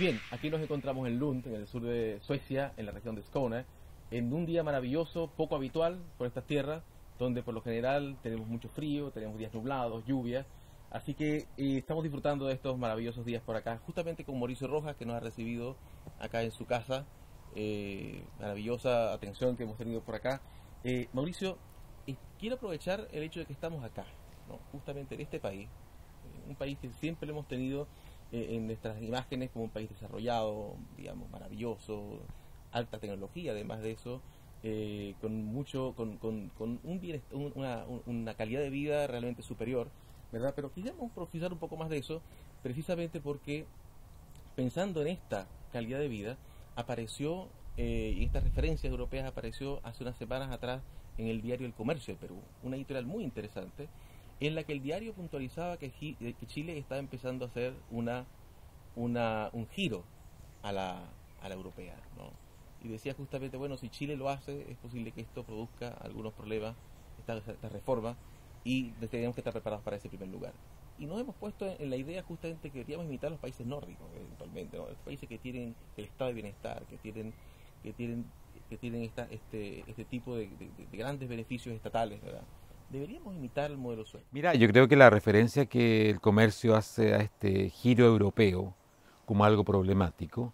bien, aquí nos encontramos en Lund, en el sur de Suecia, en la región de Skåne, en un día maravilloso, poco habitual por estas tierras, donde por lo general tenemos mucho frío, tenemos días nublados, lluvias, Así que eh, estamos disfrutando de estos maravillosos días por acá, justamente con Mauricio Rojas, que nos ha recibido acá en su casa. Eh, maravillosa atención que hemos tenido por acá. Eh, Mauricio, quiero aprovechar el hecho de que estamos acá, justamente en este país, un país que siempre hemos tenido en nuestras imágenes como un país desarrollado, digamos, maravilloso, alta tecnología, además de eso, eh, con mucho, con, con, con una, calidad de vida realmente superior, ¿verdad? Pero quisiéramos profundizar un poco más de eso, precisamente porque pensando en esta calidad de vida, apareció, eh, y estas referencias europeas apareció hace unas semanas atrás en el diario El Comercio de Perú, una editorial muy interesante, en la que el diario puntualizaba que, eh, Chile estaba empezando a hacer una, un giro a la, europea. Y decía justamente, bueno, si Chile lo hace, es posible que esto produzca algunos problemas, esta, esta reforma, y tenemos que estar preparados para ese primer lugar. Y nos hemos puesto en la idea justamente que deberíamos imitar a los países nórdicos, eventualmente, los países que tienen el estado de bienestar, que tienen que tienen que tienen este, este, tipo de, de grandes beneficios estatales, ¿verdad? deberíamos imitar el modelo sueco. Mira, yo creo que la referencia que el comercio hace a este giro europeo como algo problemático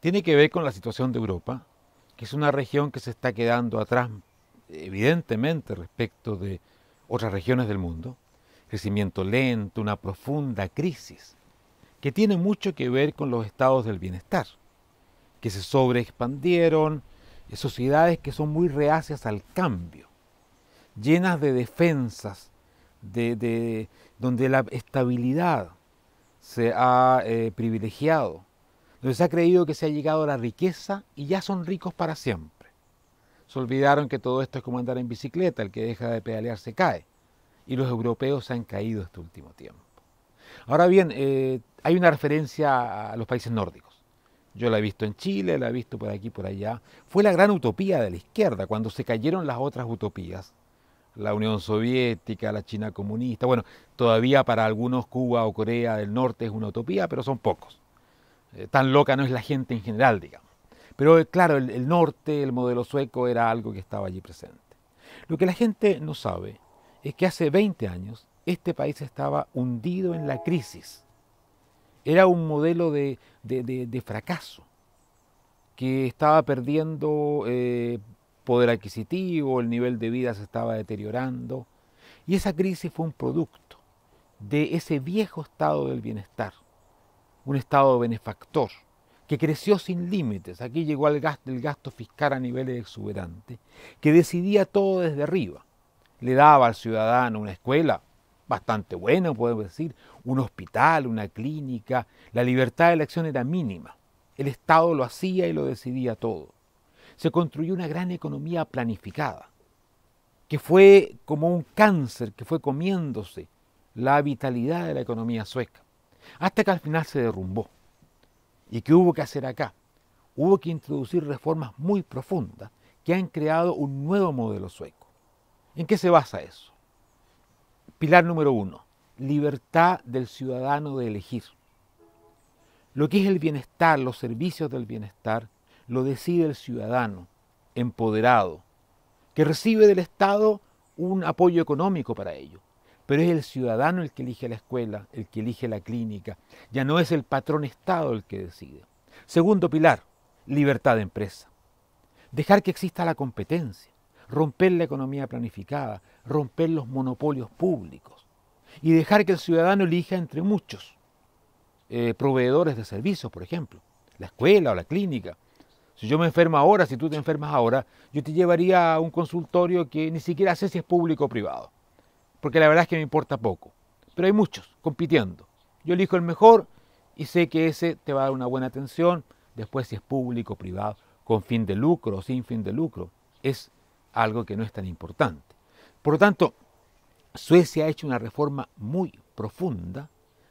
tiene que ver con la situación de Europa, que es una región que se está quedando atrás evidentemente respecto de otras regiones del mundo, crecimiento lento, una profunda crisis, que tiene mucho que ver con los estados del bienestar, que se sobreexpandieron, eh, sociedades que son muy reacias al cambio llenas de defensas, de, donde la estabilidad se ha eh, privilegiado, donde se ha creído que se ha llegado a la riqueza y ya son ricos para siempre. Se olvidaron que todo esto es como andar en bicicleta, el que deja de pedalear se cae. Y los europeos han caído este último tiempo. Ahora bien, eh, hay una referencia a los países nórdicos. Yo la he visto en Chile, la he visto por aquí, por allá. Fue la gran utopía de la izquierda, cuando se cayeron las otras utopías la Unión Soviética, la China comunista. Bueno, todavía para algunos Cuba o Corea del Norte es una utopía, pero son pocos. Eh, tan loca no es la gente en general, digamos. Pero eh, claro, el, norte, el modelo sueco era algo que estaba allí presente. Lo que la gente no sabe es que hace 20 años este país estaba hundido en la crisis. Era un modelo de, fracaso que estaba perdiendo eh, poder adquisitivo, el nivel de vida se estaba deteriorando. Y esa crisis fue un producto de ese viejo estado del bienestar, un estado benefactor que creció sin límites. Aquí llegó el gasto, gasto fiscal a niveles exuberantes, que decidía todo desde arriba. Le daba al ciudadano una escuela bastante buena, podemos decir, un hospital, una clínica. La libertad de elección era mínima. El Estado lo hacía y lo decidía todo se construyó una gran economía planificada, que fue como un cáncer que fue comiéndose la vitalidad de la economía sueca, hasta que al final se derrumbó. ¿Y qué hubo que hacer acá? Hubo que introducir reformas muy profundas que han creado un nuevo modelo sueco. ¿En qué se basa eso? Pilar número uno, libertad del ciudadano de elegir. Lo que es el bienestar, los servicios del bienestar, lo decide el ciudadano empoderado, que recibe del Estado un apoyo económico para ello. Pero es el ciudadano el que elige la escuela, el que elige la clínica, ya no es el patrón Estado el que decide. Segundo pilar, libertad de empresa. Dejar que exista la competencia, romper la economía planificada, romper los monopolios públicos y dejar que el ciudadano elija entre muchos eh, proveedores de servicios, por ejemplo, la escuela o la clínica, si yo me enfermo ahora, si tú te enfermas ahora, yo te llevaría a un consultorio que ni siquiera sé si es público o privado. Porque la verdad es que me importa poco. Pero hay muchos compitiendo. Yo elijo el mejor y sé que ese te va a dar una buena atención. Después si es público o privado, con fin de lucro o sin fin de lucro, es algo que no es tan importante. Por lo tanto, Suecia ha hecho una reforma muy profunda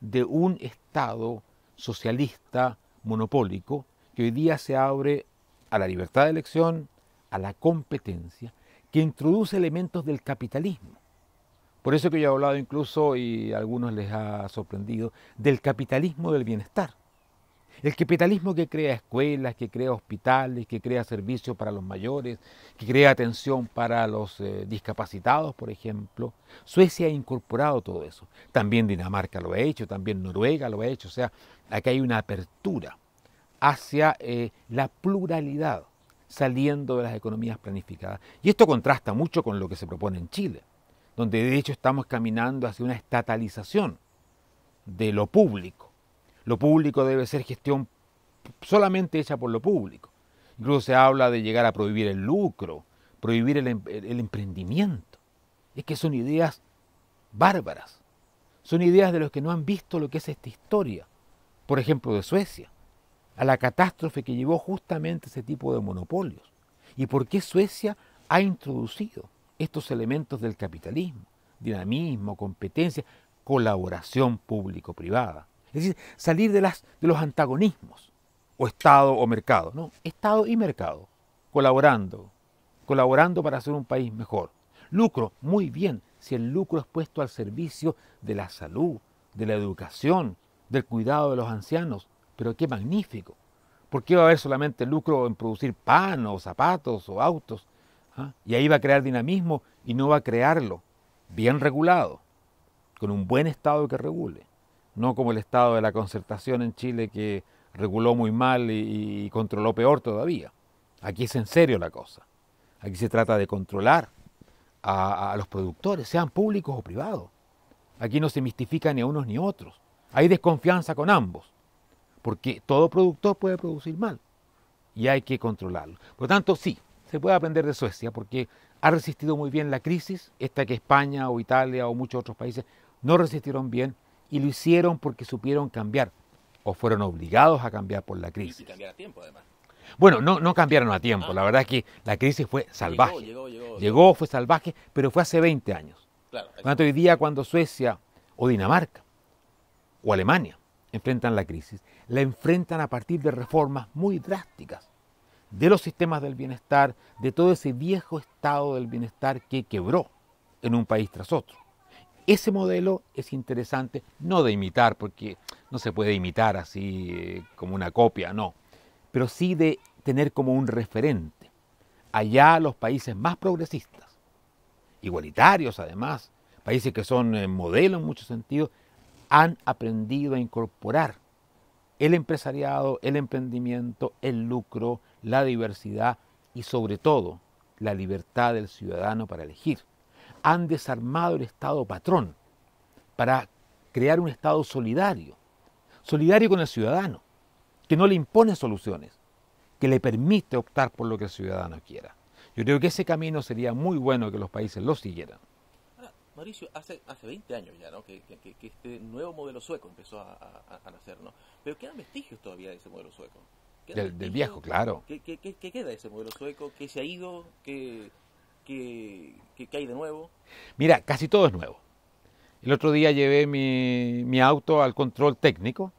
de un Estado socialista monopólico que hoy día se abre a la libertad de elección, a la competencia, que introduce elementos del capitalismo. Por eso que yo he hablado incluso, y a algunos les ha sorprendido, del capitalismo del bienestar. El capitalismo que crea escuelas, que crea hospitales, que crea servicios para los mayores, que crea atención para los eh, discapacitados, por ejemplo. Suecia ha incorporado todo eso. También Dinamarca lo ha hecho, también Noruega lo ha hecho. O sea, acá hay una apertura hacia eh, la pluralidad, saliendo de las economías planificadas. Y esto contrasta mucho con lo que se propone en Chile, donde de hecho estamos caminando hacia una estatalización de lo público. Lo público debe ser gestión solamente hecha por lo público. Incluso se habla de llegar a prohibir el lucro, prohibir el em-, emprendimiento. Es que son ideas bárbaras. Son ideas de los que no han visto lo que es esta historia, por ejemplo, de Suecia a la catástrofe que llevó justamente ese tipo de monopolios y por qué Suecia ha introducido estos elementos del capitalismo, dinamismo, competencia, colaboración público-privada. Es decir, salir de, las, de los antagonismos, o Estado o mercado, no, Estado y mercado, colaborando, colaborando para hacer un país mejor. Lucro, muy bien, si el lucro es puesto al servicio de la salud, de la educación, del cuidado de los ancianos, pero qué magnífico. ¿Por qué va a haber solamente lucro en producir pan o zapatos o autos? ¿Ah? Y ahí va a crear dinamismo y no va a crearlo bien regulado, con un buen Estado que regule, no como el Estado de la concertación en Chile que reguló muy mal y, controló peor todavía. Aquí es en serio la cosa. Aquí se trata de controlar a, a los productores, sean públicos o privados. Aquí no se mistifica ni a unos ni a otros. Hay desconfianza con ambos porque todo productor puede producir mal y hay que controlarlo. Por lo tanto, sí, se puede aprender de Suecia porque ha resistido muy bien la crisis, esta que España o Italia o muchos otros países no resistieron bien y lo hicieron porque supieron cambiar o fueron obligados a cambiar por la crisis. Y cambiar a tiempo, además. Bueno, no, cambiaron a tiempo, ah. la verdad es que la crisis fue salvaje. Llegó, fue salvaje, pero fue hace 20 años. Claro, tanto, hoy día cuando Suecia o Dinamarca o Alemania enfrentan la crisis, la enfrentan a partir de reformas muy drásticas de los sistemas del bienestar, de todo ese viejo estado del bienestar que quebró en un país tras otro. Ese modelo es interesante, no de imitar, porque no se puede imitar así eh, como una copia, no, pero sí de tener como un referente allá los países más progresistas, igualitarios además, países que son eh, modelo en muchos sentidos, han aprendido a incorporar el empresariado, el emprendimiento, el lucro, la diversidad y sobre todo la libertad del ciudadano para elegir. Han desarmado el Estado patrón para crear un Estado solidario, solidario con el ciudadano, que no le impone soluciones, que le permite optar por lo que el ciudadano quiera. Yo creo que ese camino sería muy bueno que los países lo siguieran. Mauricio, hace, hace 20 años ya, ¿no? Que, este nuevo modelo sueco empezó a, nacer, ¿no? Pero quedan vestigios todavía de ese modelo sueco. Del, viejo, claro. ¿Qué, queda de ese modelo sueco? ¿Qué se ha ido? ¿Qué, hay de nuevo? Mira, casi todo es nuevo. El otro día llevé mi, mi auto al control técnico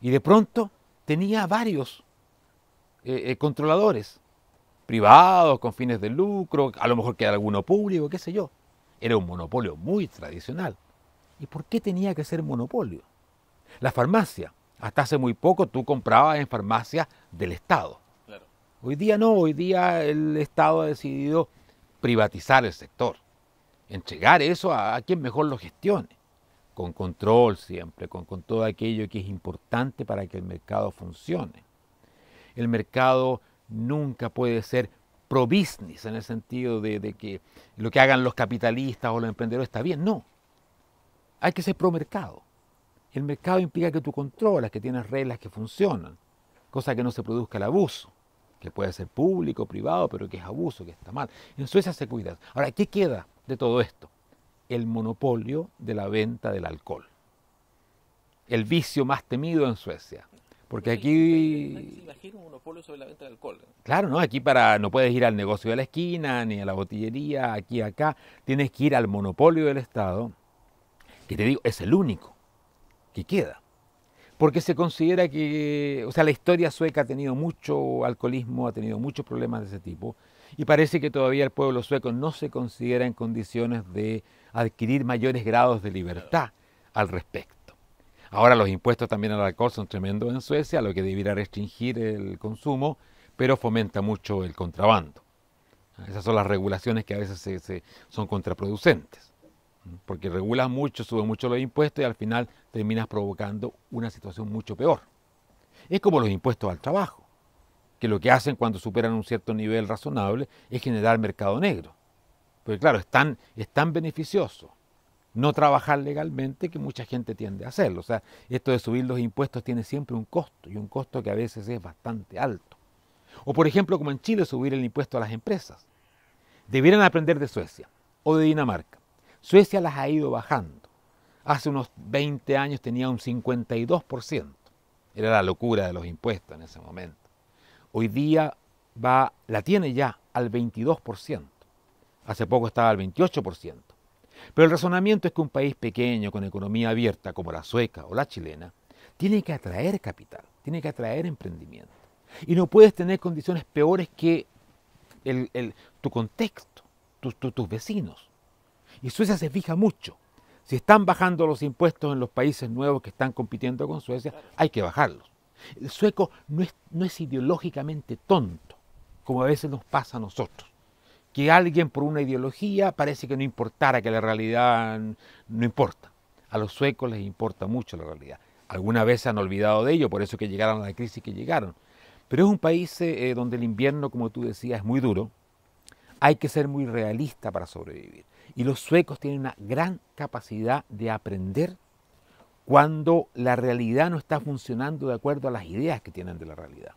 y de pronto tenía varios eh, eh, controladores privados, con fines de lucro, a lo mejor queda alguno público, qué sé yo. Era un monopolio muy tradicional. ¿Y por qué tenía que ser monopolio? La farmacia. Hasta hace muy poco tú comprabas en farmacia del Estado. Hoy día no, hoy día el Estado ha decidido privatizar el sector, entregar eso a, quien mejor lo gestione, con control siempre, con, con todo aquello que es importante para que el mercado funcione. El mercado nunca puede ser pro-business, en el sentido de, que lo que hagan los capitalistas o los emprendedores está bien. No. Hay que ser pro-mercado. El mercado implica que tú controlas, que tienes reglas que funcionan, cosa que no se produzca el abuso, que puede ser público, privado, pero que es abuso, que está mal. En Suecia se cuida. Ahora, ¿qué queda de todo esto? El monopolio de la venta del alcohol. El vicio más temido en Suecia, porque aquí... un monopolio sobre la venta de alcohol. ¿eh? Claro, ¿no? Aquí para no puedes ir al negocio de la esquina, ni a la botillería, aquí, acá. Tienes que ir al monopolio del Estado, que te digo, es el único que queda. Porque se considera que, o sea, la historia sueca ha tenido mucho alcoholismo, ha tenido muchos problemas de ese tipo, y parece que todavía el pueblo sueco no se considera en condiciones de adquirir mayores grados de libertad al respecto. Ahora los impuestos también al alcohol son tremendos en Suecia, lo que debiera restringir el consumo, pero fomenta mucho el contrabando. Esas son las regulaciones que a veces se, son contraproducentes, porque regulas mucho, suben mucho los impuestos y al final terminas provocando una situación mucho peor. Es como los impuestos al trabajo, que lo que hacen cuando superan un cierto nivel razonable es generar mercado negro. Porque claro, es tan beneficioso no trabajar legalmente, que mucha gente tiende a hacerlo. O sea, esto de subir los impuestos tiene siempre un costo y un costo que a veces es bastante alto. O por ejemplo, como en Chile, subir el impuesto a las empresas. Debieran aprender de Suecia o de Dinamarca. Suecia las ha ido bajando. Hace unos 20 años tenía un 52%. Era la locura de los impuestos en ese momento. Hoy día va, la tiene ya al 22%. Hace poco estaba al 28%. Pero el razonamiento es que un país pequeño con economía abierta como la sueca o la chilena tiene que atraer capital, tiene que atraer emprendimiento. Y no puedes tener condiciones peores que el, tu contexto, tus vecinos. Y Suecia se fija mucho. Si están bajando los impuestos en los países nuevos que están compitiendo con Suecia, hay que bajarlos. El sueco no es, no es ideológicamente tonto, como a veces nos pasa a nosotros que alguien por una ideología parece que no importara, que la realidad no importa. A los suecos les importa mucho la realidad. Alguna vez se han olvidado de ello, por eso que llegaron a la crisis que llegaron. Pero es un país eh, eh, donde el invierno, como tú decías, es muy duro. Hay que ser muy realista para sobrevivir. Y los suecos tienen una gran capacidad de aprender cuando la realidad no está funcionando de acuerdo a las ideas que tienen de la realidad.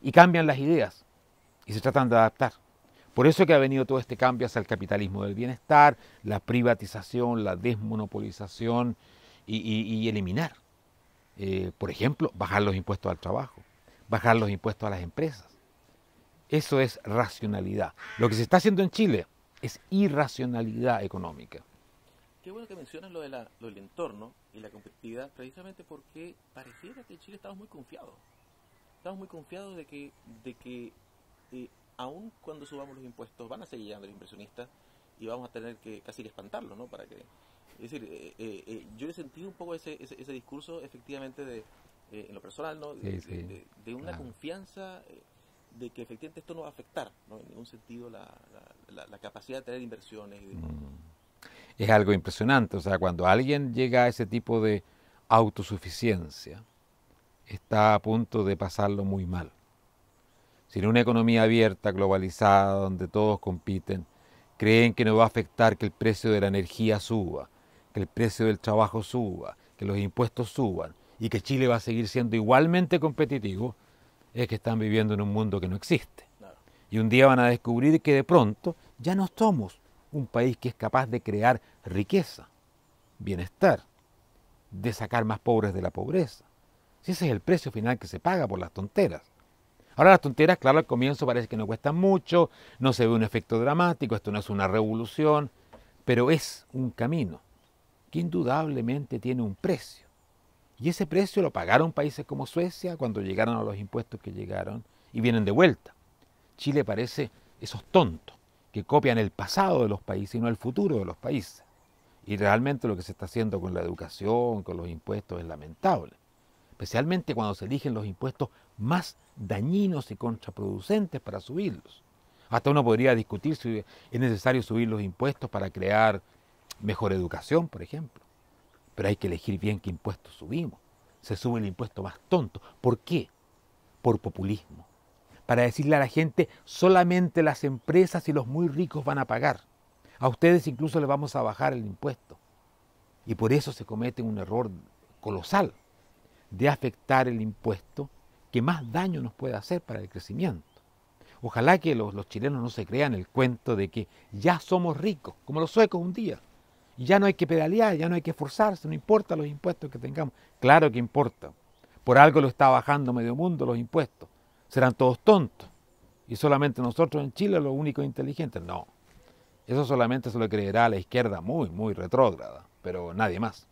Y cambian las ideas y se tratan de adaptar. Por eso que ha venido todo este cambio hacia el capitalismo del bienestar, la privatización, la desmonopolización y, eliminar. Eh, por ejemplo, bajar los impuestos al trabajo, bajar los impuestos a las empresas. Eso es racionalidad. Lo que se está haciendo en Chile es irracionalidad económica. Qué bueno que mencionas lo, del entorno y la competitividad, precisamente porque pareciera que en Chile estamos muy confiados. Estamos muy confiados de que, de que eh, aún cuando subamos los impuestos, van a seguir llegando los inversionistas y vamos a tener que casi que ¿no? Para que, decir, eh, eh, eh, yo he sentido un poco ese, ese, discurso, efectivamente, de, en lo personal, ¿no? De, una confianza de que efectivamente esto no va a afectar, En ningún sentido, la, capacidad de tener inversiones. Mm. Es algo impresionante, o sea, cuando alguien llega a ese tipo de autosuficiencia, está a punto de pasarlo muy mal en una economía abierta, globalizada, donde todos compiten, creen que no va a afectar que el precio de la energía suba, que el precio del trabajo suba, que los impuestos suban y que Chile va a seguir siendo igualmente competitivo, es que están viviendo en un mundo que no existe. Y un día van a descubrir que de pronto ya no somos un país que es capaz de crear riqueza, bienestar, de sacar más pobres de la pobreza. Si ese es el precio final que se paga por las tonteras. Ahora las tonteras, claro, al comienzo parece que no cuestan mucho, no se ve un efecto dramático, esto no es una revolución, pero es un camino que indudablemente tiene un precio. Y ese precio lo pagaron países como Suecia cuando llegaron a los impuestos que llegaron y vienen de vuelta. Chile parece esos tontos que copian el pasado de los países y no el futuro de los países. Y realmente lo que se está haciendo con la educación, con los impuestos, es lamentable. Especialmente cuando se eligen los impuestos más dañinos y contraproducentes para subirlos. Hasta uno podría discutir si es necesario subir los impuestos para crear mejor educación, por ejemplo. Pero hay que elegir bien qué impuestos subimos. Se sube el impuesto más tonto. ¿Por qué? Por populismo. Para decirle a la gente, solamente las empresas y los muy ricos van a pagar. A ustedes incluso les vamos a bajar el impuesto. Y por eso se comete un error colosal de afectar el impuesto que más daño nos puede hacer para el crecimiento. Ojalá que los, chilenos no se crean el cuento de que ya somos ricos, como los suecos un día. Y ya no hay que pedalear, ya no hay que esforzarse, no importa los impuestos que tengamos. Claro que importa. Por algo lo está bajando medio mundo los impuestos. Serán todos tontos. Y solamente nosotros en Chile los únicos inteligentes. No. Eso solamente se lo creerá la izquierda muy, muy retrógrada, pero nadie más.